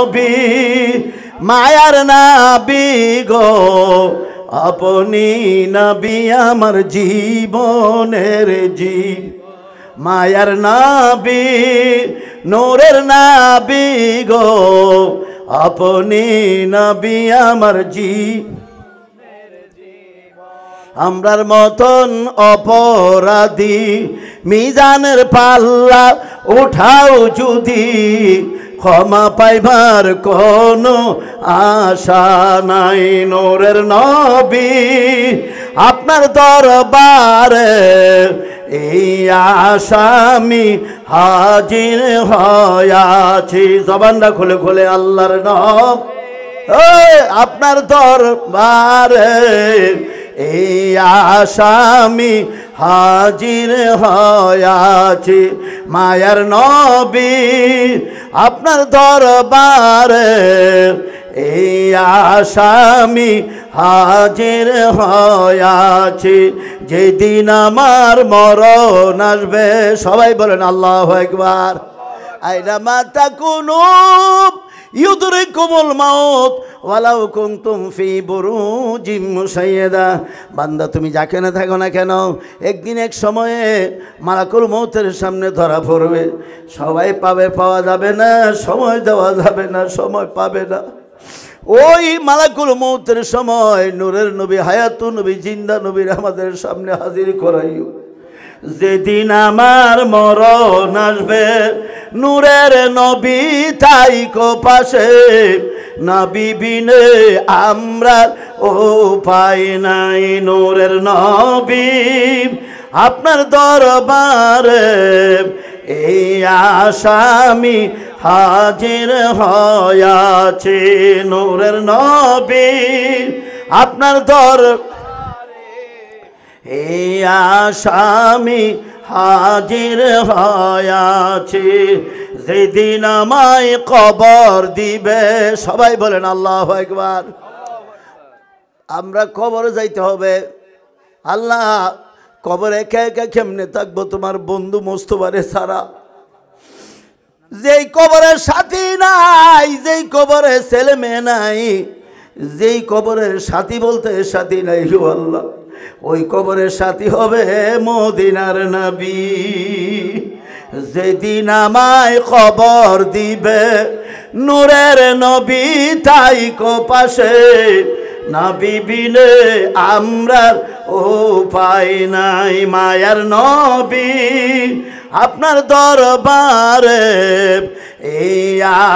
নবী মায়ার নাবি গো আপনি নবী আমার জীবনের জীব মায়ার নাবি নোরের নাবি গো আপনি নবী আমার জি আমরার মতন অপরাধী মিজানের পাল্লা উঠাও যদি ক্ষমা পাইবার কোন আশা নাই নোরের নবী আপনার দরবারে এই আসামি হাজির হয়াছি জবানরা খুলে খুলে আল্লাহর নব আপনার দরবারে এই আসামি হাজির হয়াছি মায়ার নবী আপনার দরবারে এই আসামি হাজির হয়াছি যেদিন আমার মরণ আসবে সবাই বলেন আল্লাহ একবার আইনা মাতা কোনো মাওত বান্দা তুমি যাকে না থাকো না কেন একদিন এক সময়ে মারাকুল মৌতের সামনে ধরা পড়বে সবাই পাবে পাওয়া যাবে না সময় দেওয়া যাবে না সময় পাবে না ওই মালাকুল মৌতের সময় নূরের নবী হায়াতু নবী জিন্দা নবীর আমাদের সামনে হাজির করাইও যেদিন আমার মরণ আসবে নূরের নবী তাই পাশে না বিবিনে আমরা ও পাই নাই নূরের নবী আপনার দরবারে এই আসামি হাজির হয়াছে নূরের নবী আপনার দর এ আসামি হাজির হয়াছি যেদিন আমায় কবর দিবে সবাই বলেন আল্লাহ একবার আমরা কবরে যাইতে হবে আল্লাহ কবর একে একে কেমনে থাকবো তোমার বন্ধু মোস্তবারে সারা যেই কবরের সাথী নাই যেই কবরে ছেলে মেয়ে নাই যেই কবরের সাথী বলতে সাথী নাই আল্লাহ ওই কবরের সাথী হবে মদিনার নবী যেদিন আমায় খবর দিবে নূরের নবী তাই কপাশে না বিবিলে আমরার পাই নাই মায়ার নবী আপনার দরবারে এই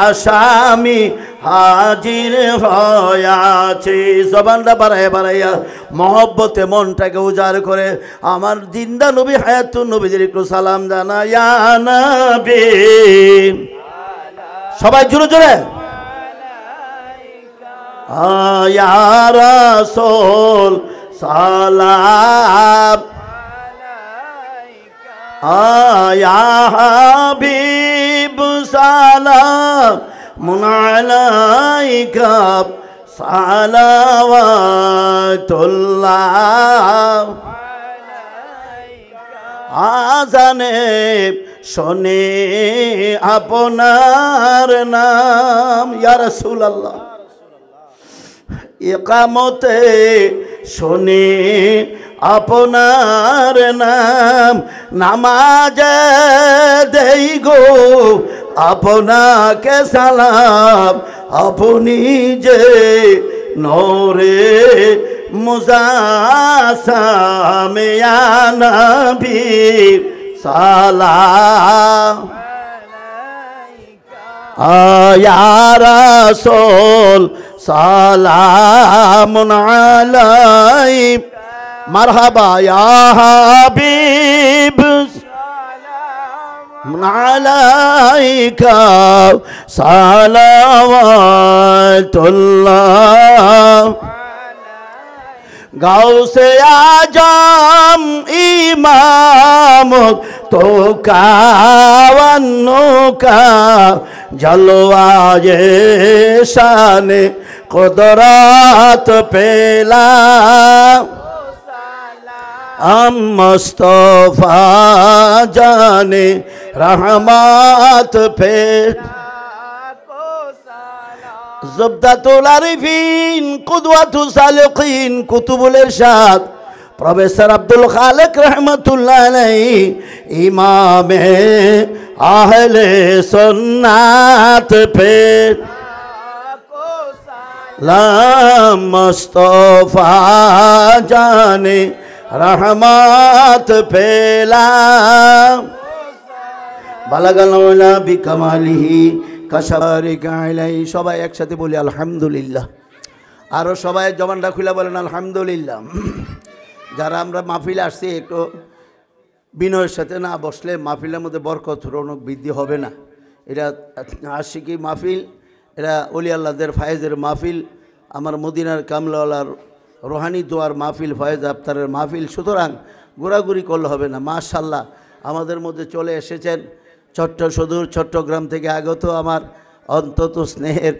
আসামি হাজির হয়াছি জবানটা বাড়াইয়া বাড়াইয়া মহব্বতে মনটাকে উজাড় করে আমার জিন্দা নবী হায়াতু নবীদের একটু সালাম জানাইয়া নবী সবাই জোরে জোরে রাসোল সালাম আয়া হাবিব সালাম মুনালাইকা সালাওয়াতুল্লাহ আজানে শোনে আপনার নাম ইয়া রাসূলুল্লাহ একামতে শোনে আপনার নাম নামাজ দেই গো আপনাকে সালাম আপনি যে নরে মুজাসামিয়ানবীর সালাম আয়ারাসোল সালামুন আলাই মারহাবা ইয়া হাবিব صلوات سال تاؤ سے جام ای مام تلوا جی سنی کو درت আম মস্তফা জানে রহমাত ফের জবদাতুল আরিফিন কুদওয়াতু সালেকিন কুতুবুল ইরশাদ প্রফেসর আব্দুল খালেক রহমতুল্লাহ আলাই ইমামে আহলে সন্নাত ফের লাম মস্তফা জানে রহমাত সবাই একসাথে বলি আলহামদুলিল্লাহ আরও সবাই জবানটা খুলে বলেন আলহামদুলিল্লাহ যারা আমরা মাহফিলে আসছি একটু বিনয়ের সাথে না বসলে মাহফিলের মধ্যে বরকত রৌনক বৃদ্ধি হবে না এটা আশিকি মাহফিল এটা অলি আল্লাহদের ফায়েজের মাহফিল আমার মদিনার কামলাওয়ালার রোহানি দোয়ার মাহফিল ফয়েজ আফতারের মাহফিল সুতরাং ঘোরাঘুরি করলে হবে না মাশাল্লাহ আমাদের মধ্যে চলে এসেছেন ছোট্ট সদূর চট্টগ্রাম থেকে আগত আমার অন্তত স্নেহের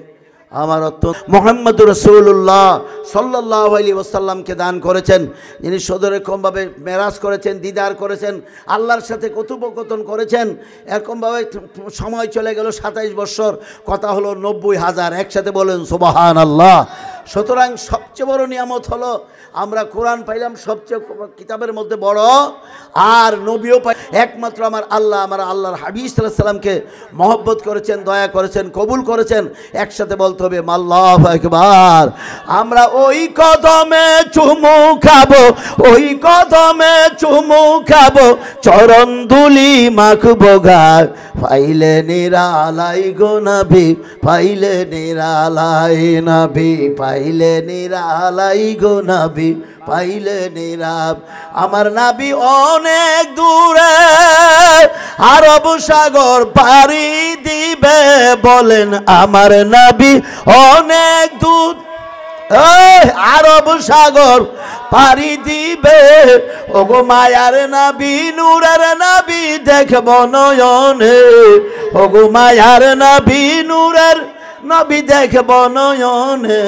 আমার অত্যন্ত মোহাম্মদ রসুল্লাহ সাল্লাহ আলী ওসাল্লামকে দান করেছেন যিনি সদরেকমভাবে মেরাজ করেছেন দিদার করেছেন আল্লাহর সাথে কথোপকথন করেছেন এরকমভাবে সময় চলে গেল সাতাইশ বছর কথা হলো নব্বই হাজার একসাথে বলেন সোবাহান আল্লাহ সুতরাং সবচেয়ে বড় নিয়ামত হলো আমরা কোরআন পাইলাম সবচেয়ে কিতাবের মধ্যে বড় আর নবীও পাই একমাত্র আমার আল্লাহ আমার আল্লাহর হাবিজ সাল্লামকে মহব্বত করেছেন দয়া করেছেন কবুল করেছেন একসাথে বলতে হবে মাল্লাহ একবার আমরা ওই কদমে চুমু খাবো ওই কদমে চুমু খাবো চরণ দুলি মাখ গায় পাইলে নিরালাই গো নাভি পাইলে নিরালাই নাভি পাই পাইলে নিরালাই গো নাবি পাইলে নিরাব আমার নাবি অনেক দূরে আরব সাগর পারি দিবে বলেন আমার নাবি অনেক দূর আরব সাগর পারি দিবে ওগো মায়ার নাবি নূরের নাবি দেখব নয়নে ওগো মায়ার নাবি নূরের নবী দেখব বনয়নে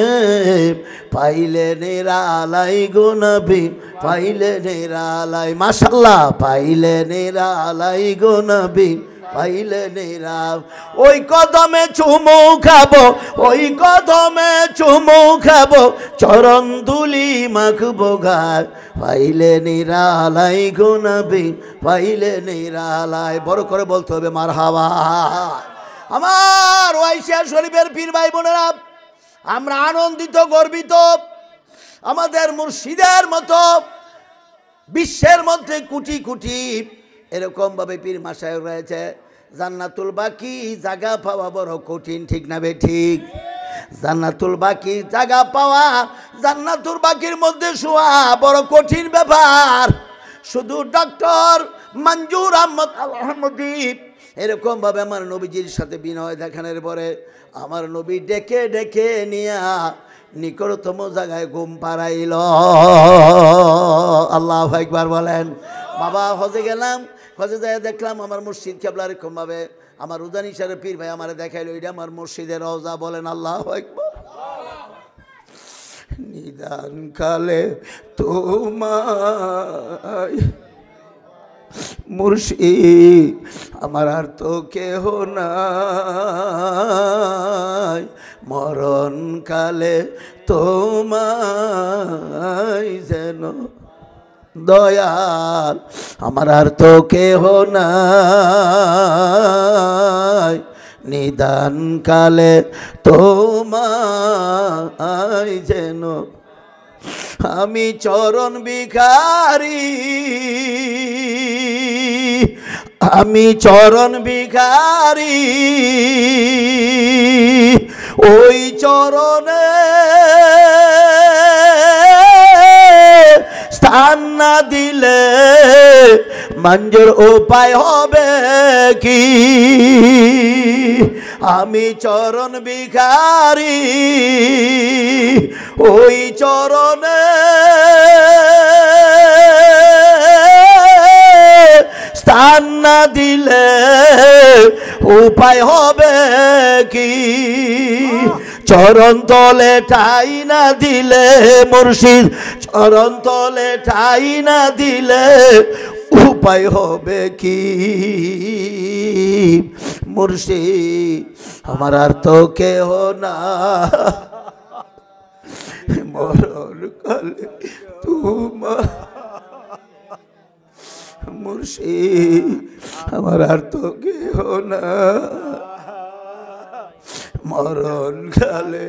পাইলে নিরালাই গো নবী পাইলে নিরালাই মাসাল্লাহ পাইলে নিরালাই গো নবী পাইলে নিরাম ওই কদমে চুমু খাবো ওই কদমে চুমু খাবো চরণ দুলি মাখবো গায় পাইলে নিরালাই নবী পাইলে নিরালাই বড় করে বলতে হবে মার হাওয়া আমার ওয়াইশিয়া শরীফের পীর ভাই বোনেরা আমরা আনন্দিত গর্বিত আমাদের মুর্শিদের মতো বিশ্বের মধ্যে কুটি কুটি এরকমভাবে পীর মাসায় রয়েছে জান্নাতুল বাকি জাগা পাওয়া বড় কঠিন ঠিক না বে ঠিক জান্নাতুল বাকি জাগা পাওয়া জান্নাতুল বাকির মধ্যে শোয়া বড় কঠিন ব্যাপার শুধু ডক্টর মঞ্জুর আহমদ আলহামদীপ এরকমভাবে আমার নবীজির সাথে বিনয় দেখানোর পরে আমার নবী ডেকে ডেকে নিয়া নিকটতম জায়গায় ঘুম পাড়াইল আল্লাহ একবার বলেন বাবা হজে গেলাম হজে যায় দেখলাম আমার মসজিদ কেবলা এরকমভাবে আমার উদানি সারে পীর ভাই আমার দেখাইল এটা আমার মসজিদের রজা বলেন আল্লাহ একবার নিদান কালে তোমায় মুর্শি আমার আর তো কেহ মরণ কালে তোমায় যেন দয়াল আমার আর তো কেহ নিদান কালে তোমায় যেন আমি চরণ বিখারি আমি চরণ বিখারি ওই চরণে স্থান না দিলে মঞ্জুর উপায় হবে কি আমি চরণ বিখারি ওই চরণে স্থান না দিলে উপায় হবে কি চরণ তলে ঠাই না দিলে মুর্শিদ চরণ তলে ঠাই না দিলে উপায় হবে কি মুর্শিদ আমার আর তো কেহ না মরণ কালে তোমার মুর্শি আমার আর তো কেহ না মরণ কালে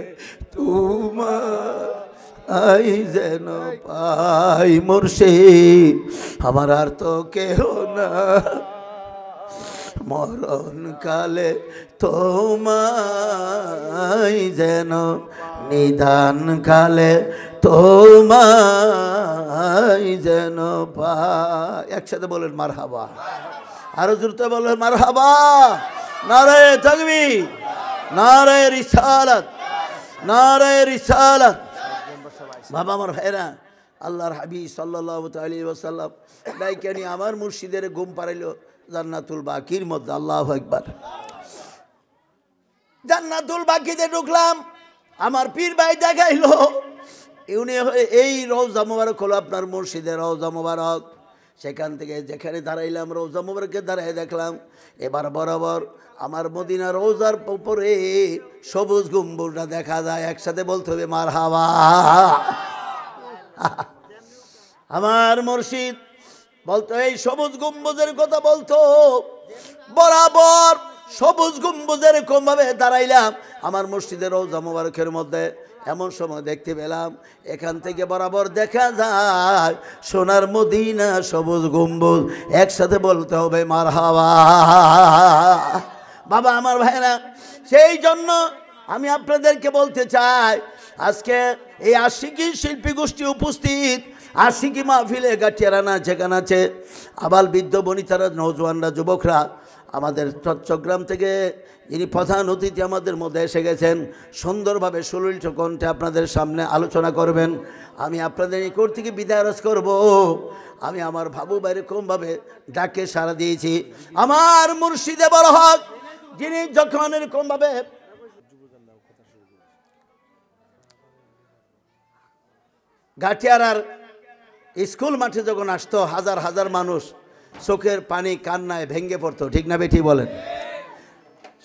তুমা আই যেন পাই মুর্শি আমার আর তো কেহ না মরণ কালে তোমায় যেন নিদান কালে তোমায় যেন পায় একসাথে বলেন মার হাবা আরো দ্রুত বলেন মার হাবা নারায় থাকবি নারায় রিসালাত নারায় রিসালাত বাবা আমার ভাইরা আল্লাহর হাবি সাল্লাহ তালি ওসাল্লাম ডাইকানি আমার মুর্শিদের ঘুম পাড়াইল জান্নাতুল বাকির মধ্যে আল্লাহ একবার জান্নাতুল বাকিতে ঢুকলাম আমার পীর ভাই দেখাইল ইউনি এই রওজা মোবারক হলো আপনার মুর্শিদের রওজা মোবারক সেখান থেকে যেখানে দাঁড়াইলাম রোজা মোবারকে দাঁড়াই দেখলাম এবার বরাবর আমার মদিনা রোজার উপরে সবুজ গুম্বুরটা দেখা যায় একসাথে বলতে হবে মার হাওয়া আমার মুর্শিদ বলতো এই সবুজ গম্বুজের কথা বলতো বরাবর সবুজ এরকম ভাবে দাঁড়াইলাম আমার মসজিদের রোজা মধ্যে এমন সময় দেখতে পেলাম এখান থেকে বরাবর দেখা যায় সোনার মদিনা সবুজ গম্বুজ একসাথে বলতে হবে মার হাওয়া বাবা আমার ভাইরা সেই জন্য আমি আপনাদেরকে বলতে চাই আজকে এই আশিকি শিল্পী গোষ্ঠী উপস্থিত আশিকি মাহফিলে গাঠিয়ারা না গান আছে আবার বৃদ্ধ বনিতারা নজওয়ানরা যুবকরা আমাদের চট্টগ্রাম থেকে যিনি প্রধান অতিথি আমাদের মধ্যে এসে গেছেন সুন্দরভাবে সুলিল কণ্ঠে আপনাদের সামনে আলোচনা করবেন আমি আপনাদের নিকট থেকে বিদায় রস করবো আমি আমার ভাবু এরকমভাবে ডাকে সাড়া দিয়েছি আমার মুর্শিদে বড় হক যিনি যখন এরকমভাবে গাঠিয়ারার স্কুল মাঠে যখন আসতো হাজার হাজার মানুষ চোখের পানি কান্নায় ভেঙ্গে পড়তো ঠিক না বেঠি বলেন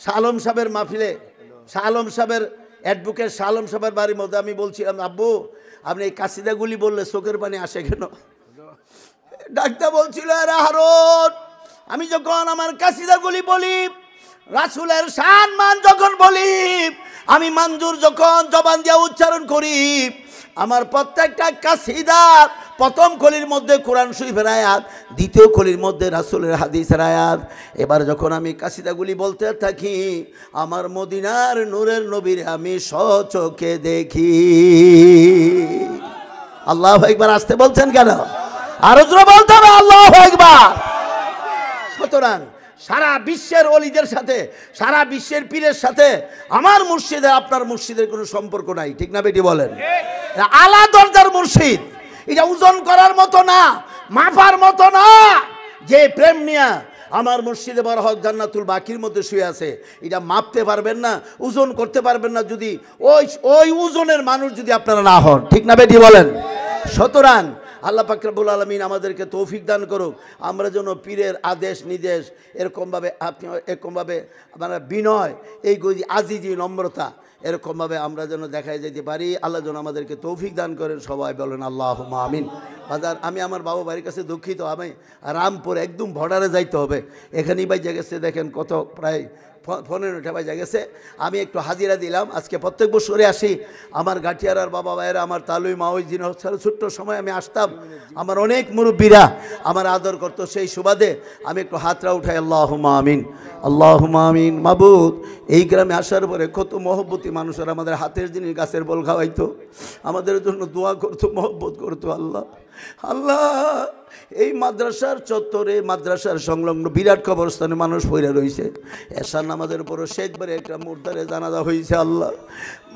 শালম সাহেবের মাহফিলে শালম সাহেবের অ্যাডভোকেট শালম সাহেবের বাড়ির মধ্যে আমি বলছিলাম আব্বু আপনি এই কাশিদাগুলি বললে চোখের পানি আসে কেন ডাক্তার বলছিল এরা হারত আমি যখন আমার কাশিদাগুলি বলি রাসুলের সান মান যখন বলি আমি মানজুর যখন জবান দিয়ে উচ্চারণ করি আমার প্রত্যেকটা কাশিদার প্রথম খলির মধ্যে কোরআন শরীফের আয়াত দ্বিতীয় খলির মধ্যে রাসুলের হাদিসের আয়াত এবার যখন আমি কাশিদাগুলি বলতে থাকি আমার মদিনার নূরের নবীর আমি সচোখে দেখি আল্লাহ একবার আসতে বলছেন কেন আরো জোরে বলতে হবে আল্লাহ একবার সুতরাং সারা বিশ্বের অলিদের সাথে সারা বিশ্বের পীরের সাথে আমার মুর্শিদে আপনার মুর্শিদের কোনো সম্পর্ক নাই ঠিক না বেটি বলেন আলা দরজার মুর্শিদ এটা ওজন করার মতো না মাপার মতো না যে প্রেম নিয়া আমার মসজিদে বড় হক জান্নাতুল বাকির মধ্যে শুয়ে আছে এটা মাপতে পারবেন না ওজন করতে পারবেন না যদি ওই ওই ওজনের মানুষ যদি আপনারা না হন ঠিক না বেটি বলেন সুতরাং আল্লাহ ফাকরাবুল আলমিন আমাদেরকে তৌফিক দান করুক আমরা যেন পীরের আদেশ নির্দেশ এরকমভাবে আপনি এরকমভাবে আপনারা বিনয় এই গজি আজিজি নম্রতা এরকমভাবে আমরা যেন দেখায় যেতে পারি আল্লাহ যেন আমাদেরকে তৌফিক দান করেন সবাই বলেন আল্লাহ মামিন বাজার আমি আমার বাবা বাড়ির কাছে দুঃখিত আমি রামপুর একদম ভর্ডারে যাইতে হবে এখানেই ভাই জায়গা গেছে দেখেন কত প্রায় পনেরোটা বাজে গেছে আমি একটু হাজিরা দিলাম আজকে প্রত্যেক বছরে আসি আমার গাঠিয়ারার বাবা ভাইয়ের আমার তালুই মাওই যিনি ছোট্ট সময় আমি আসতাম আমার অনেক মুরব্বীরা আমার আদর করতো সেই সুবাদে আমি একটু হাতরা উঠাই আল্লাহ মামিন আল্লাহ মামিন মাবুদ এই গ্রামে আসার পরে কত মহব্বতী মানুষের আমাদের হাতের জিনিস গাছের বল খাওয়াইতো আমাদের জন্য দোয়া করতো মহব্বত করতো আল্লাহ আল্লাহ এই মাদ্রাসার চত্বরে মাদ্রাসার সংলগ্ন বিরাট কবরস্থানে মানুষ পড়ে রয়েছে এসান আমাদের উপরও শেখবারে একটা মুর্দারে জানাজা হয়েছে আল্লাহ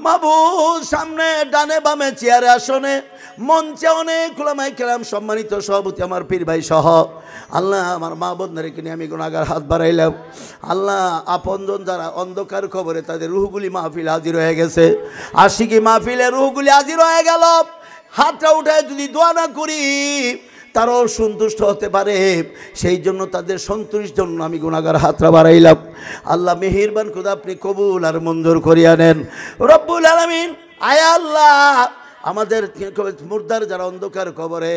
মাবু সামনে ডানে বামে চেয়ারে আসনে মঞ্চে অনেক খোলামাই খেলাম সম্মানিত সভাপতি আমার পীর ভাই সহ আল্লাহ আমার মা বন্ধারে কিনে আমি গুণাগার হাত বাড়াইলাম আল্লাহ আপনজন যারা অন্ধকার খবরে তাদের রুহগুলি মাহফিল হাজির হয়ে গেছে আশিকি মাহফিলে রুহগুলি হাজির হয়ে গেল হাতটা উঠায় যদি দোয়া না করি তারাও সন্তুষ্ট হতে পারে সেই জন্য তাদের সন্তুষ্ট জন্য আমি গুণাগার হাতরা বাড়াইলাম আল্লাহ মেহিরবান খুদা আপনি কবুল আর মঞ্জুর করিয়া নেন রব্বুল আলমিন আয় আল্লাহ আমাদের মুর্দার যারা অন্ধকার কবরে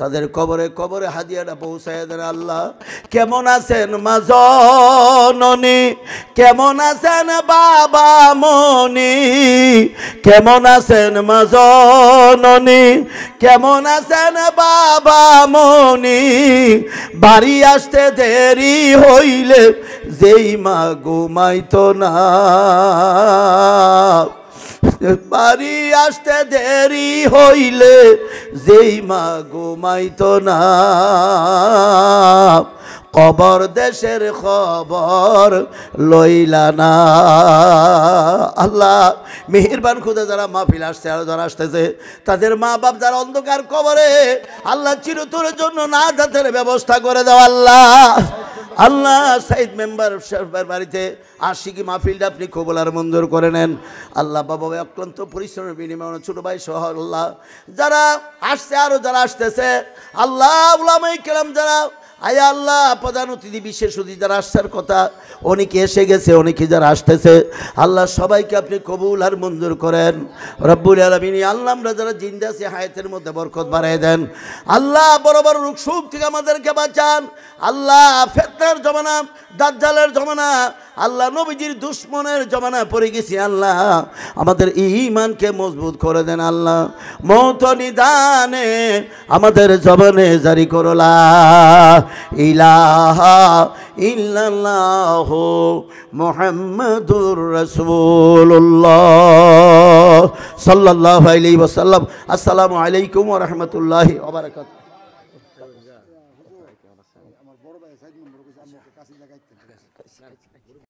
তাদের কবরে কবরে হাদিয়াটা পৌঁছায় দেন আল্লাহ কেমন আছেন মাজননি কেমন আছেন বাবা মনি কেমন আছেন মাজননি কেমন আছেন বাবা মনি বাড়ি আসতে দেরি হইলে যেই মা ঘুমাইত না বাড়ি আসতে দেরি হইলে যেই মা ঘুমাইত না কবর দেশের খবর লইলা না আল্লাহ মেহেরবান খুদে যারা মা মাহফিল আসছে আরো যারা আসতেছে তাদের মা বাপ যারা অন্ধকার কবরে আল্লাহ চিরতরের জন্য না তাদের ব্যবস্থা করে দেওয়া আল্লাহ আল্লাহ সাইদ মেম্বার সাহেবের বাড়িতে আশিকি মাহফিলটা আপনি কবল আর মঞ্জুর করে নেন আল্লাহ বাবা অক্লান্ত পরিশ্রমের বিনিময় ছোটো ভাই সহ আল্লাহ যারা আসছে আরও যারা আসতেছে আল্লাহ উলামাই কেলাম যারা আয়া আল্লাহ প্রধান অতিথি বিশেষ অতিথি যারা আসার কথা অনেকে এসে গেছে অনেকে যারা আসতেছে আল্লাহ সবাইকে আপনি কবুল আর মঞ্জুর করেন রব্বুল আলমিনী আল্লাহ আমরা যারা জিন্দা আছে হায়াতের মধ্যে বরকত বাড়াই দেন আল্লাহ বড় বড় রুকসুখ থেকে আমাদেরকে বাঁচান আল্লাহ ফেতনার জমানা দাজ্জালের জমানা আল্লাহ নবীজির দুশ্মনের জমানায় পড়ে গেছি আল্লাহ আমাদের ইমানকে মজবুত করে দেন আল্লাহ মত নিদানে আমাদের জবানে জারি করলা ইলাহা ইল্লাল্লাহ মোহাম্মদুর রসুল্লাহ সাল্লাহ আলি ওসাল্লাম আসসালামু আলাইকুম রহমতুল্লাহ ওবরাকাত